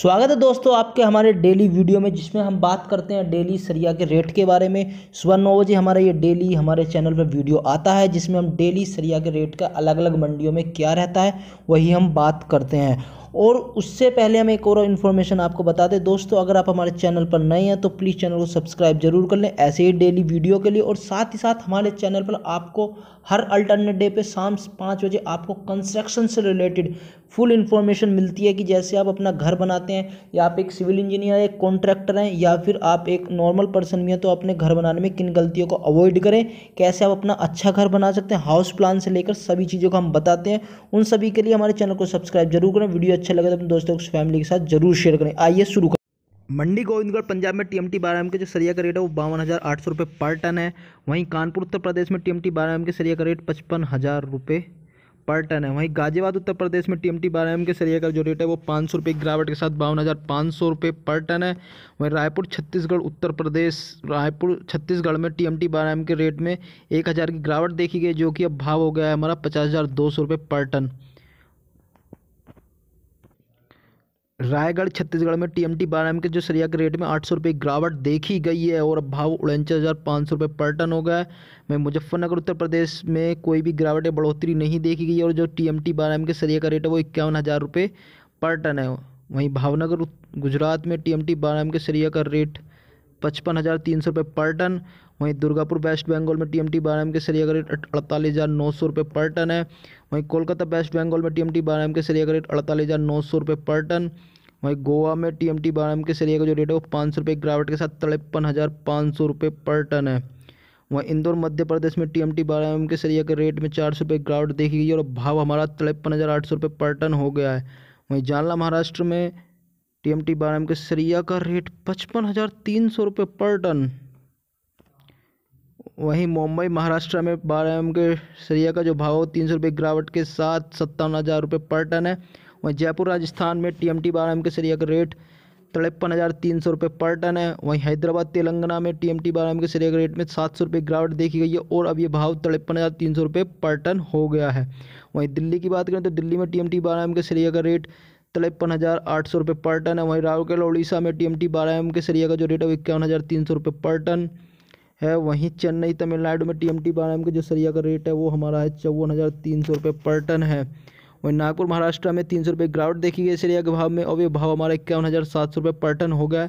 स्वागत है दोस्तों आपके हमारे डेली वीडियो में जिसमें हम बात करते हैं डेली सरिया के रेट के बारे में सुबह नौ बजे हमारा ये डेली हमारे चैनल पर वीडियो आता है जिसमें हम डेली सरिया के रेट का अलग अलग मंडियों में क्या रहता है वही हम बात करते हैं और उससे पहले हम एक और इन्फॉर्मेशन आपको बता दें दोस्तों अगर आप हमारे चैनल पर नए हैं तो प्लीज़ चैनल को सब्सक्राइब जरूर कर लें ऐसे ही डेली वीडियो के लिए और साथ ही साथ हमारे चैनल पर आपको हर अल्टरनेट डे पे शाम पाँच बजे आपको कंस्ट्रक्शन से रिलेटेड फुल इन्फॉर्मेशन मिलती है कि जैसे आप अपना घर बनाते हैं या आप एक सिविल इंजीनियर एक कॉन्ट्रैक्टर हैं या फिर आप एक नॉर्मल पर्सन भी हैं तो अपने घर बनाने में किन गलतियों को अवॉइड करें कैसे आप अपना अच्छा घर बना सकते हैं हाउस प्लान से लेकर सभी चीज़ों को हम बताते हैं उन सभी के लिए हमारे चैनल को सब्सक्राइब जरूर करें वीडियो अच्छा लगे तो अपने दोस्तों फैमिली के साथ जरूर शेयर करें आइए शुरू करें मंडी गोविंदगढ़ पंजाब में टीएमटी बारह एम के जो सरिया का रेट है वो बावन हज़ार आठ सौ रुपये पर टन है वहीं कानपुर उत्तर प्रदेश में टीएमटी बारह एम के सरिया का रेट पचपन हज़ार रुपये पर टन है वहीं गाजियाबाद उत्तर प्रदेश में टीएमटी बारह एम के सरिया का जो रेट है वो पाँच सौ रुपये गिरावट के साथ बावन हज़ार पाँच सौ रुपये पर टन है वहीं रायपुर छत्तीसगढ़ उत्तर प्रदेश रायपुर छत्तीसगढ़ में टीएमटी बारह एम के रेट में एक हज़ार की गिरावट देखी गई जो कि अब भाव हो गया है हमारा पचास हज़ार दो सौ रुपये पर टन रायगढ़ छत्तीसगढ़ में टी एम टी बारह एम के जो सरिया के रेट में आठ सौ रुपये गिरावट देखी गई है और अब भाव उनचास हज़ार पाँच सौ रुपये पर टन हो गया है मैं मुजफ्फरनगर उत्तर प्रदेश में कोई भी गिरावट या बढ़ोतरी नहीं देखी गई और जो टी एम टी बारह एम के सरिया का रेट है वो इक्यावन हज़ार रुपये पर टन है वहीं भावनगर गुजरात में टी एम टी बारह एम के सरिया का रेट पचपन हज़ार तीन सौ रुपये पर टन वहीं दुर्गापुर वेस्ट बंगाल में टीएमटी बारह के सरिया का रेट अड़तालीस हज़ार नौ सौ रुपये पर टन है वहीं कोलकाता वेस्ट बंगाल में टीएमटी बारह के सरिया का रेट अड़तालीस हज़ार नौ सौ रुपये पर टन वहीं गोवा में टी एम टी बारह के सरिया का जो रेट है वो पाँच सौ रुपये गिरावट के साथ तिरपन हज़ार पाँच सौ रुपये पर टन है वहीं इंदौर मध्य प्रदेश में टी एम टी बारह एम के सरिया के रेट में चार सौ रुपये गिरावट देखी गई और भाव हमारा तिरपन हज़ार आठ सौ रुपये पर टन हो गया है वहीं जानला महाराष्ट्र में टी एम टी बारह एम के सरिया का रेट पचपन हज़ार तीन सौ रुपये पर टन वहीं मुंबई महाराष्ट्र में बारह एम के सरिया का जो भाव है तीन सौ रुपये गिरावट के साथ सत्तावन हज़ार रुपये पर टन है वहीं जयपुर राजस्थान में टी एम टी बारह एम के सरिया का रेट तिरपन हज़ार तीन सौ रुपये पर टन है वहीं हैदराबाद तेलंगाना में टी एम टी बारह एम के सरिया के रेट में सात सौ रुपये गिरावट देखी गई है और अब ये भाव तिरपन हज़ार तीन सौ रुपये पर टन हो गया है वहीं दिल्ली की बात करें तो दिल्ली में टी एम टी बारह एम के सरिया का रेट तिरपन हज़ार आठ सौ रुपये पर टन है वहीं राउरकेला उड़ीसा में टी एम टी बारह एम के सरिया का जो रेट है इक्यावन हज़ार तीन सौ रुपये पर टन है वहीं चेन्नई तमिलनाडु में टीएमटी एम के जो सरिया का रेट है वो हमारा है चौवन हज़ार तीन सौ रुपये पर टन है वहीं नागपुर महाराष्ट्र में तीन सौ रुपये ग्राउंड देखी गई सरिया के भाव में और ये भाव हमारा इक्यावन हज़ार सात सौ रुपये पर टन हो गया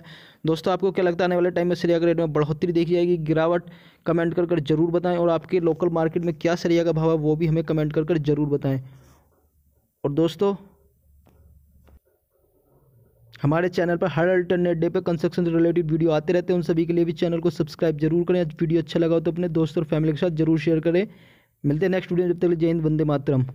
दोस्तों आपको क्या लगता है आने वाले टाइम में सरिया के रेट में बढ़ोतरी देखी जाएगी गिरावट कमेंट कर कर जरूर बताएं और आपके लोकल मार्केट में क्या सरिया का भाव है वो भी हमें कमेंट कर कर जरूर बताएँ और दोस्तों हमारे चैनल पर हर अल्टरनेट डे पर कंस्ट्रक्शन से रिलेटेड वीडियो आते रहते हैं उन सभी के लिए भी चैनल को सब्सक्राइब जरूर करें वीडियो अच्छा लगा हो तो अपने दोस्त और फैमिली के साथ जरूर शेयर करें मिलते हैं नेक्स्ट वीडियो जब तक जय हिंद वंदे मातरम